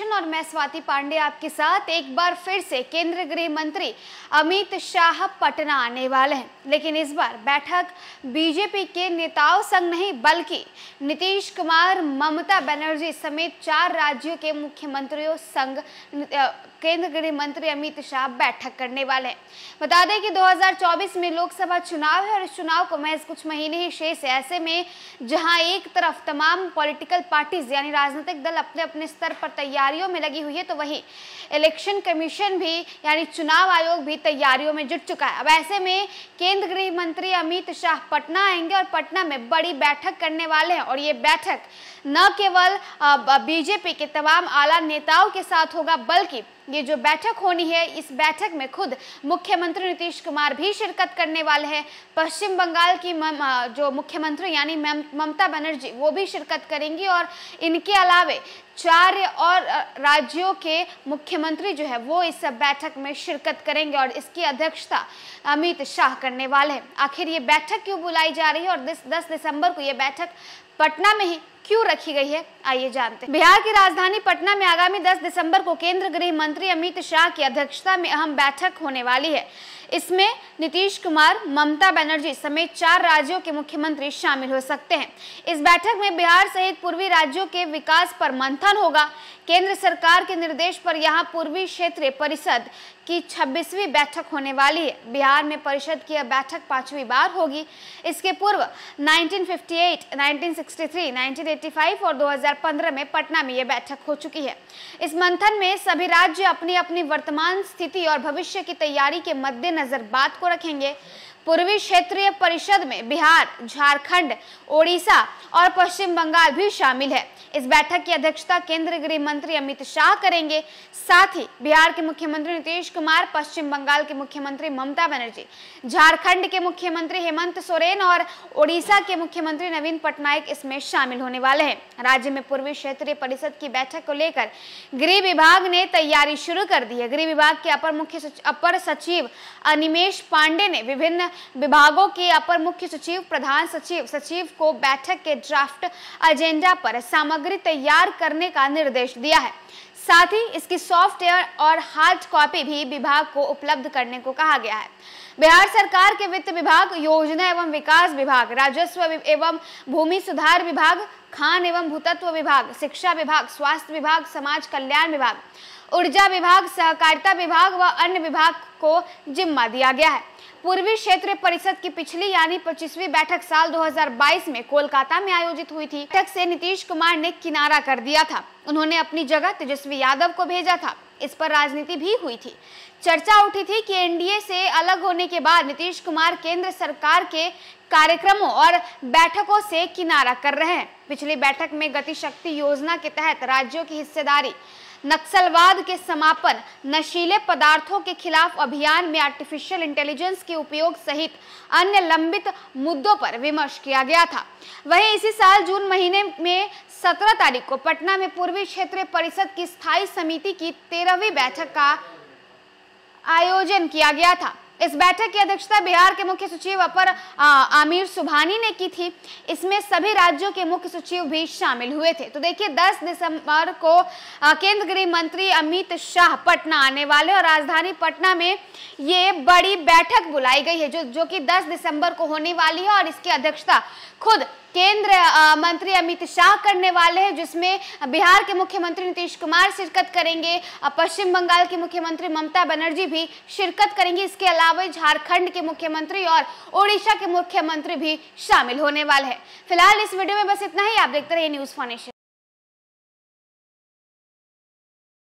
information और मैं स्वाति पांडे आपके साथ एक बार फिर से केंद्रीय गृह मंत्री अमित शाह पटना आने वाले हैं लेकिन इस बार बैठक बीजेपी के नेताओं संग नहीं बल्कि नीतीश कुमार ममता बनर्जी समेत चार राज्यों के मुख्यमंत्रियों संग केंद्र गृह मंत्री अमित शाह बैठक करने वाले हैं बता दें कि 2024 में लोकसभा चुनाव है और इस चुनाव को महज कुछ महीने ही शेष है ऐसे में जहां एक तरफ तमाम पॉलिटिकल पार्टीज यानी राजनीतिक दल अपने अपने स्तर पर तैयारियों में लगी हुई है तो वहीं इलेक्शन कमीशन भी यानी चुनाव आयोग भी तैयारियों में जुट चुका है अब ऐसे में केंद्र गृह मंत्री अमित शाह पटना आएंगे और पटना में बड़ी बैठक करने वाले हैं और ये बैठक न केवल बीजेपी के तमाम आला नेताओं के साथ होगा बल्कि ये जो बैठक होनी है इस बैठक में खुद मुख्यमंत्री नीतीश कुमार भी शिरकत करने वाले हैं पश्चिम बंगाल की मम, जो मुख्यमंत्री यानी ममता बनर्जी वो भी शिरकत करेंगी और इनके अलावे चार और राज्यों के मुख्यमंत्री जो है वो इस बैठक में शिरकत करेंगे और इसकी अध्यक्षता अमित शाह करने वाले हैं आखिर ये बैठक क्यों बुलाई जा रही है और दस दिसंबर को ये बैठक पटना में ही क्यों रखी गई है आइए जानते हैं बिहार की राजधानी पटना में आगामी 10 दिसंबर को केंद्र गृह मंत्री अमित शाह की अध्यक्षता में अहम बैठक होने वाली है इसमें नीतीश कुमार ममता बनर्जी समेत चार राज्यों के मुख्यमंत्री शामिल हो सकते हैं इस बैठक में बिहार सहित पूर्वी राज्यों के विकास पर मंत्री मंथन होगा केंद्र सरकार के निर्देश पर यहां पूर्वी क्षेत्रीय परिषद की 26वीं बैठक होने वाली है बिहार में परिषद की यह बैठक पांचवी बार होगी इसके पूर्व 1958, 1963, 1985 और 2015 में पटना में यह बैठक हो चुकी है इस मंथन में सभी राज्य अपनी अपनी वर्तमान स्थिति और भविष्य की तैयारी के मद्देनजर बात को रखेंगे पूर्वी क्षेत्रीय परिषद में बिहार झारखंड ओडिशा और पश्चिम बंगाल भी शामिल है इस बैठक की अध्यक्षता केंद्रीय गृह मंत्री अमित शाह करेंगे साथ ही बिहार के मुख्यमंत्री नीतीश कुमार पश्चिम बंगाल के मुख्यमंत्री ममता बनर्जी झारखंड के मुख्यमंत्री हेमंत सोरेन और ओडिशा के मुख्यमंत्री नवीन पटनायक इसमें शामिल होने वाले हैं राज्य में पूर्वी क्षेत्रीय परिषद की बैठक को लेकर गृह विभाग ने तैयारी शुरू कर दी है गृह विभाग के अपर मुख्य अपर सचिव अनिमेश पांडे ने विभिन्न विभागों के अपर मुख्य सचिव प्रधान सचिव सचिव को बैठक के ड्राफ्ट एजेंडा पर सामग्री तैयार करने का निर्देश दिया है साथ ही इसकी सॉफ्टवेयर और हार्ड कॉपी भी विभाग को उपलब्ध करने को कहा गया है बिहार सरकार के वित्त विभाग योजना एवं विकास विभाग राजस्व एवं भूमि सुधार विभाग खान एवं भूतत्व विभाग शिक्षा विभाग स्वास्थ्य विभाग समाज कल्याण विभाग ऊर्जा विभाग सहकारिता विभाग व अन्य विभाग को जिम्मा दिया गया है पूर्वी क्षेत्र परिषद की पिछली यानी पच्चीसवी बैठक साल 2022 में कोलकाता में आयोजित हुई थी बैठक से नीतीश कुमार ने किनारा कर दिया था उन्होंने अपनी जगह तेजस्वी यादव को भेजा था इस पर राजनीति भी हुई थी चर्चा उठी थी कि एनडीए से अलग होने के बाद नीतीश कुमार केंद्र सरकार के कार्यक्रमों और बैठकों से किनारा कर रहे हैं पिछली बैठक में गति शक्ति योजना के तहत राज्यों की हिस्सेदारी नक्सलवाद के समापन नशीले पदार्थों के खिलाफ अभियान में आर्टिफिशियल इंटेलिजेंस के उपयोग सहित अन्य लंबित मुद्दों पर विमर्श किया गया था वहीं इसी साल जून महीने में 17 तारीख को पटना में पूर्वी क्षेत्रीय परिषद की स्थायी समिति की तेरहवीं बैठक का आयोजन किया गया था इस बैठक की अध्यक्षता बिहार के मुख्य सचिव अपर आमिर सुबहानी ने की थी इसमें सभी राज्यों के मुख्य सचिव भी शामिल हुए थे तो देखिए 10 दिसंबर को केंद्र गृह मंत्री अमित शाह पटना आने वाले और राजधानी पटना में ये बड़ी बैठक बुलाई गई है जो जो कि 10 दिसंबर को होने वाली है और इसकी अध्यक्षता खुद केंद्र मंत्री अमित शाह करने वाले हैं जिसमें बिहार के मुख्यमंत्री नीतीश कुमार शिरकत करेंगे पश्चिम बंगाल की मुख्यमंत्री ममता बनर्जी भी शिरकत करेंगी इसके अलावा झारखंड के मुख्यमंत्री और ओडिशा के मुख्यमंत्री भी शामिल होने वाले हैं फिलहाल इस वीडियो में बस इतना ही आप देखते रहिए न्यूज फॉर